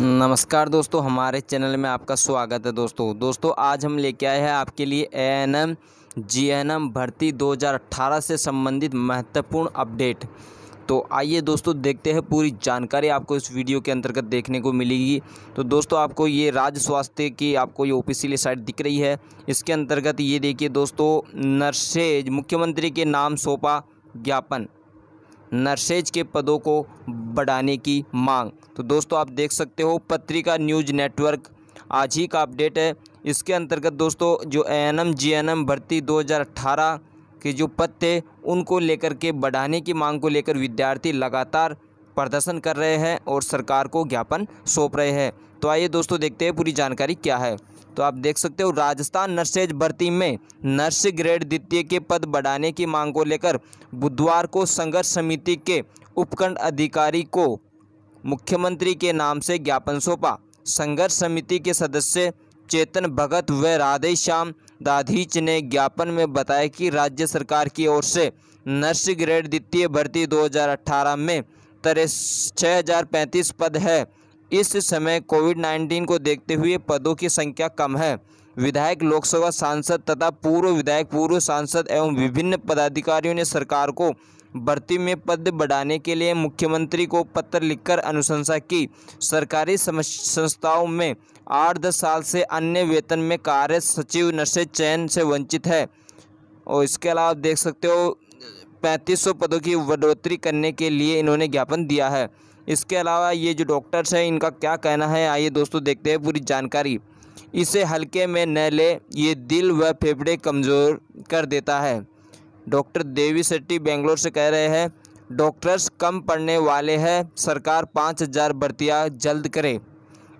नमस्कार दोस्तों हमारे चैनल में आपका स्वागत है दोस्तों दोस्तों आज हम लेके आए हैं आपके लिए A N M G N M भर्ती 2018 से संबंधित महत्वपूर्ण अपडेट तो आइए दोस्तों देखते हैं पूरी जानकारी आपको इस वीडियो के अंतर्गत देखने को मिलेगी तो दोस्तों आपको ये राज्य स्वास्थ्य की आपको ये ओपीसीली साइट दिख रही है इसके अंतर्गत ये देखिए दोस्तों नर्सेज मुख्यमंत्री के नाम सौंपा ज्ञापन नर्सेज के पदों को बढ़ाने की मांग तो दोस्तों आप देख सकते हो पत्रिका न्यूज नेटवर्क आज ही का अपडेट है इसके अंतर्गत दोस्तों जो एन एम भर्ती 2018 के जो पद थे उनको लेकर के बढ़ाने की मांग को लेकर विद्यार्थी लगातार प्रदर्शन कर रहे हैं और सरकार को ज्ञापन सौंप रहे हैं तो आइए दोस्तों देखते हैं पूरी जानकारी क्या है तो आप देख सकते हो राजस्थान नर्सेज भर्ती में नर्स ग्रेड द्वितीय के पद बढ़ाने की मांग को लेकर बुधवार को संघर्ष समिति के उपखंड अधिकारी को मुख्यमंत्री के नाम से ज्ञापन सौंपा संघर्ष समिति के सदस्य चेतन भगत व राधे श्याम दाधीच ने ज्ञापन में बताया कि राज्य सरकार की ओर से नर्स ग्रेड द्वितीय भर्ती 2018 में तरह छः पद है इस समय कोविड 19 को देखते हुए पदों की संख्या कम है विधायक लोकसभा सांसद तथा पूर्व विधायक पूर्व सांसद एवं विभिन्न पदाधिकारियों ने सरकार को भर्ती में पद बढ़ाने के लिए मुख्यमंत्री को पत्र लिखकर अनुशंसा की सरकारी संस्थाओं में आठ दस साल से अन्य वेतन में कार्य सचिव नशे चयन से वंचित है और इसके अलावा आप देख सकते हो पैंतीस सौ पदों की बढ़ोतरी करने के लिए इन्होंने ज्ञापन दिया है इसके अलावा ये जो डॉक्टर्स हैं इनका क्या कहना है आइए दोस्तों देखते हैं पूरी जानकारी इसे हल्के में न ले ये दिल व फेफड़े कमज़ोर कर देता है डॉक्टर देवी शेट्टी बेंगलोर से कह रहे हैं डॉक्टर्स कम पढ़ने वाले हैं सरकार पाँच हज़ार भर्तियाँ जल्द करे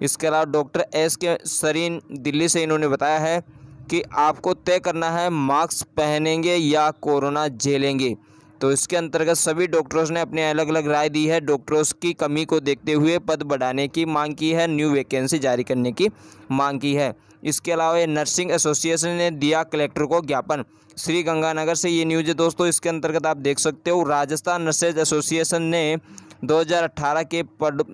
इसके अलावा डॉक्टर एस के सरीन दिल्ली से इन्होंने बताया है कि आपको तय करना है मास्क पहनेंगे या कोरोना झेलेंगे तो इसके अंतर्गत सभी डॉक्टरों ने अपनी अलग अलग राय दी है डॉक्टरों की कमी को देखते हुए पद बढ़ाने की मांग की है न्यू वैकेंसी जारी करने की मांग की है इसके अलावा नर्सिंग एसोसिएशन ने दिया कलेक्टर को ज्ञापन श्री गंगानगर से ये न्यूज है दोस्तों इसके अंतर्गत आप देख सकते हो राजस्थान नर्सेज एसोसिएशन ने 2018 के पद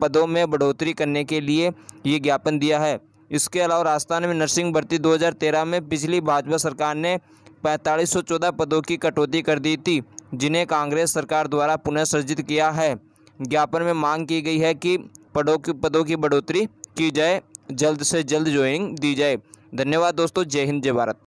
पदों में बढ़ोतरी करने के लिए ये ज्ञापन दिया है इसके अलावा राजस्थान में नर्सिंग भर्ती 2013 में पिछली भाजपा सरकार ने पैंतालीस पदों की कटौती कर दी थी जिन्हें कांग्रेस सरकार द्वारा पुनः सर्जित किया है ज्ञापन में मांग की गई है कि पदों की पदों की बढ़ोतरी की जाए जल्द से जल्द ज्वाइनिंग दी जाए धन्यवाद दोस्तों जय हिंद जय भारत